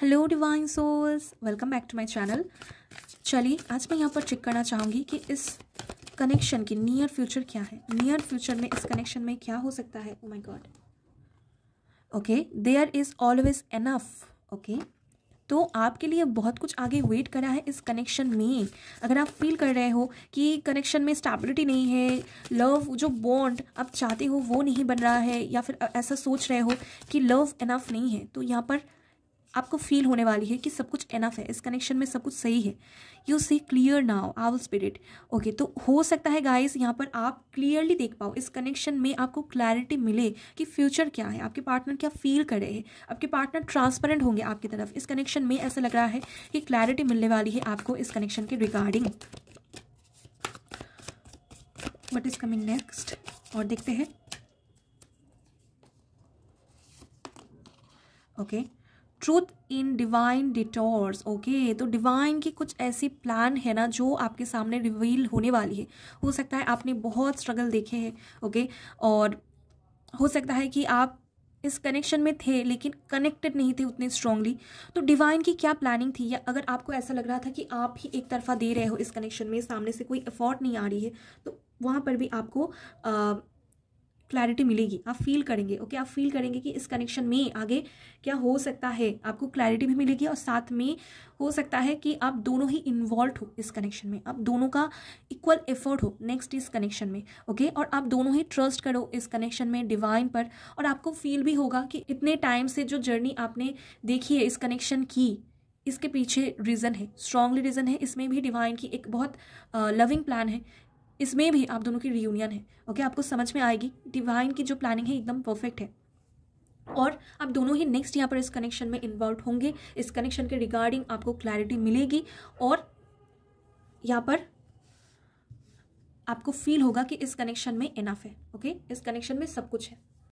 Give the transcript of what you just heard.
Hello divine souls welcome back to my channel चलिए आज मैं यहाँ पर चेक करना चाहूँगी कि इस कनेक्शन की नियर फ्यूचर क्या है नियर फ्यूचर में इस कनेक्शन में क्या हो सकता है oh my God okay there is always enough okay तो आपके लिए बहुत कुछ आगे वेट करा है इस कनेक्शन में अगर आप फील कर रहे हो कि कनेक्शन में स्टेबिलिटी नहीं है लव जो बॉन्ड आप चाहते हो वो नहीं बन रहा है या फिर ऐसा सोच रहे हो कि लव इनफ नहीं है तो यहाँ पर आपको फील होने वाली है कि सब कुछ एनफ है इस कनेक्शन में सब कुछ सही है you see clear now our spirit okay तो हो सकता है गाइस यहाँ पर आप क्लियरली देख पाओ इस कनेक्शन में आपको क्लैरिटी मिले कि फ्यूचर क्या है आपके पार्टनर क्या फील कर रहे हैं आपके पार्टनर ट्रांसपेरेंट होंगे आपकी तरफ इस कनेक्शन में ऐसा लग रहा है कि क्लैरिटी मिलने वाली है आपको इस कनेक्शन के regarding what is coming next और देखते हैं okay okay. Truth in divine detours okay तो डिवाइन की कुछ ऐसी प्लान है ना जो आपके सामने रिवील होने वाली है हो सकता है आपने बहुत स्ट्रगल देखे हैं ओके okay? और हो सकता है कि आप इस कनेक्शन में थे लेकिन कनेक्टेड नहीं थे उतने स्ट्रांगली तो डिवाइन की क्या प्लानिंग थी या अगर आपको ऐसा लग रहा था कि आप ही एक तरफा दे रहे हो इस कनेक्शन में सामने से कोई अफोर्ड नहीं आ रही है तो वहाँ पर भी आपको आ, क्लैरिटी मिलेगी आप फील करेंगे ओके आप फील करेंगे कि इस कनेक्शन में आगे क्या हो सकता है आपको क्लैरिटी भी मिलेगी और साथ में हो सकता है कि आप दोनों ही इन्वॉल्व हो इस कनेक्शन में आप दोनों का इक्वल एफर्ट हो नेक्स्ट इस कनेक्शन में ओके और आप दोनों ही ट्रस्ट करो इस कनेक्शन में डिवाइन पर और आपको फील भी होगा कि इतने टाइम से जो जर्नी आपने देखी है इस कनेक्शन की इसके पीछे रीज़न है स्ट्रांगली रीज़न है इसमें भी डिवाइन की एक बहुत लविंग प्लान है इसमें भी आप दोनों की रियूनियन है ओके आपको समझ में आएगी डिवाइन की जो प्लानिंग है एकदम परफेक्ट है और आप दोनों ही नेक्स्ट यहाँ पर इस कनेक्शन में इन्वॉल्व होंगे इस कनेक्शन के रिगार्डिंग आपको क्लैरिटी मिलेगी और यहाँ पर आपको फील होगा कि इस कनेक्शन में इनफ है ओके इस कनेक्शन में सब कुछ है